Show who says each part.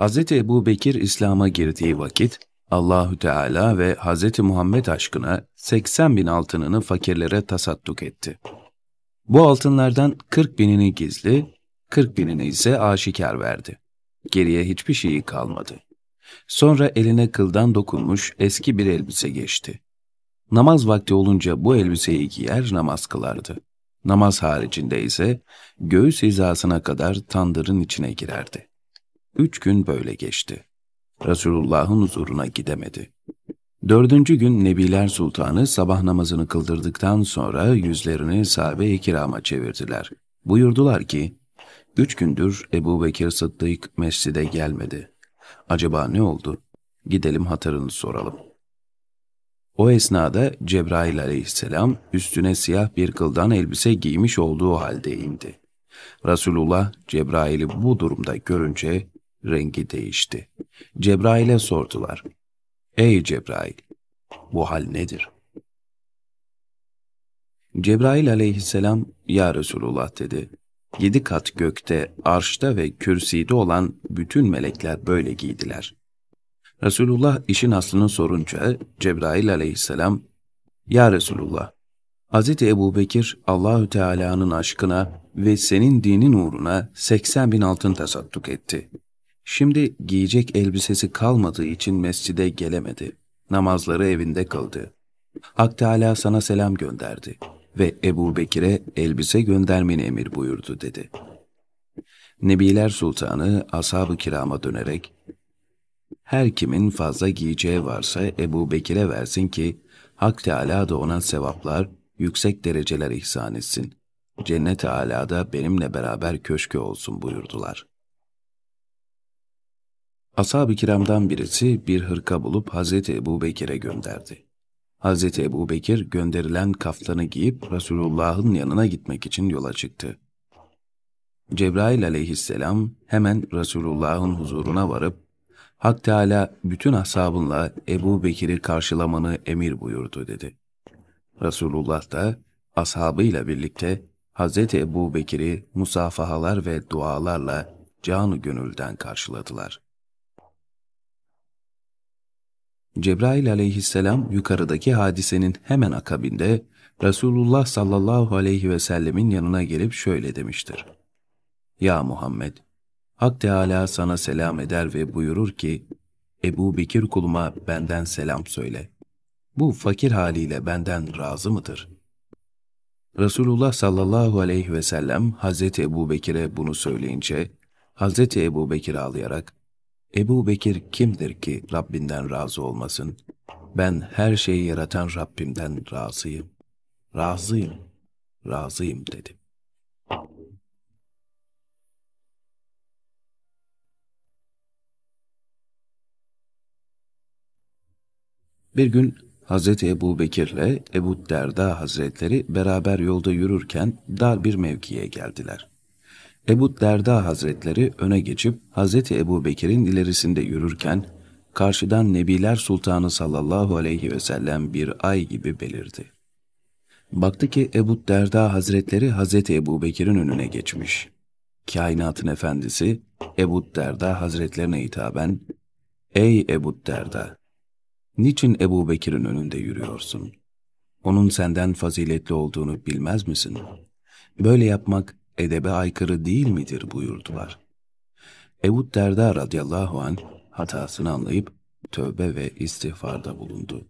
Speaker 1: Hz. Ebu Bekir İslam'a girdiği vakit Allahü Teala ve Hz. Muhammed aşkına 80 bin altınını fakirlere tasadduk etti. Bu altınlardan 40 binini gizli, 40 binini ise aşikar verdi. Geriye hiçbir şeyi kalmadı. Sonra eline kıldan dokunmuş eski bir elbise geçti. Namaz vakti olunca bu elbiseyi giyer namaz kılardı. Namaz haricinde ise göğüs hizasına kadar tandırın içine girerdi. Üç gün böyle geçti. Resulullah'ın huzuruna gidemedi. Dördüncü gün Nebiler Sultanı sabah namazını kıldırdıktan sonra yüzlerini sahabe-i kirama çevirdiler. Buyurdular ki, Üç gündür Ebu Bekir Sıddık mescide gelmedi. Acaba ne oldu? Gidelim hatırını soralım. O esnada Cebrail aleyhisselam üstüne siyah bir kıldan elbise giymiş olduğu halde indi. Resulullah Cebrail'i bu durumda görünce rengi değişti. Cebrail'e sordular. Ey Cebrail! Bu hal nedir? Cebrail aleyhisselam, Ya Resulullah dedi. Yedi kat gökte, arşta ve kürsüde olan bütün melekler böyle giydiler. Resulullah işin aslını sorunca Cebrail aleyhisselam, Ya Resulullah, Hz. Ebu Bekir Allahü Teala'nın aşkına ve senin dinin uğruna 80 bin altın tasadduk etti. Şimdi giyecek elbisesi kalmadığı için mescide gelemedi. Namazları evinde kıldı. Hak Teala sana selam gönderdi ve Ebu Bekir'e elbise göndermeni emir buyurdu dedi. Nebiler Sultanı ashab-ı kirama dönerek, her kimin fazla giyeceği varsa Ebu Bekir'e versin ki Hak Teala da ona sevaplar, yüksek dereceler ihsan etsin. Cennet-i Alâ'da benimle beraber köşkü olsun buyurdular. Ashab-ı kiramdan birisi bir hırka bulup Hazreti Ebu Bekir'e gönderdi. Hazreti Ebu Bekir gönderilen kaftanı giyip Resulullah'ın yanına gitmek için yola çıktı. Cebrail aleyhisselam hemen Resulullah'ın huzuruna varıp Hak Teala bütün ashabınla Ebu Bekir'i karşılamanı emir buyurdu dedi. Resulullah da ashabıyla birlikte Hazreti Ebu Bekir'i musafahalar ve dualarla canı gönülden karşıladılar.'' Cebrail aleyhisselam yukarıdaki hadisenin hemen akabinde Resulullah sallallahu aleyhi ve sellemin yanına gelip şöyle demiştir. Ya Muhammed! Hak Teala sana selam eder ve buyurur ki, Ebu Bekir kuluma benden selam söyle. Bu fakir haliyle benden razı mıdır? Resulullah sallallahu aleyhi ve sellem Hazreti Ebu Bekir'e bunu söyleyince, Hazreti Ebu Bekir ağlayarak, Ebu Bekir kimdir ki Rabbinden razı olmasın? Ben her şeyi yaratan Rabbimden razıyım. Razıyım, razıyım dedim. Bir gün Hazreti Ebu Bekir'le Ebu Derda Hazretleri beraber yolda yürürken dar bir mevkiye geldiler. Ebu Derda Hazretleri öne geçip Hazreti Ebu Bekir'in ilerisinde yürürken karşıdan Nebiler Sultanı sallallahu aleyhi ve sellem bir ay gibi belirdi. Baktı ki Ebu Derda Hazretleri Hazreti Ebu Bekir'in önüne geçmiş. Kainatın efendisi Ebu Derda Hazretlerine hitaben ''Ey Ebu Derda, niçin Ebu Bekir'in önünde yürüyorsun? Onun senden faziletli olduğunu bilmez misin? Böyle yapmak edebe aykırı değil midir buyurdular. Ebu Derda radıyallahu an hatasını anlayıp tövbe ve istiğfarda bulundu.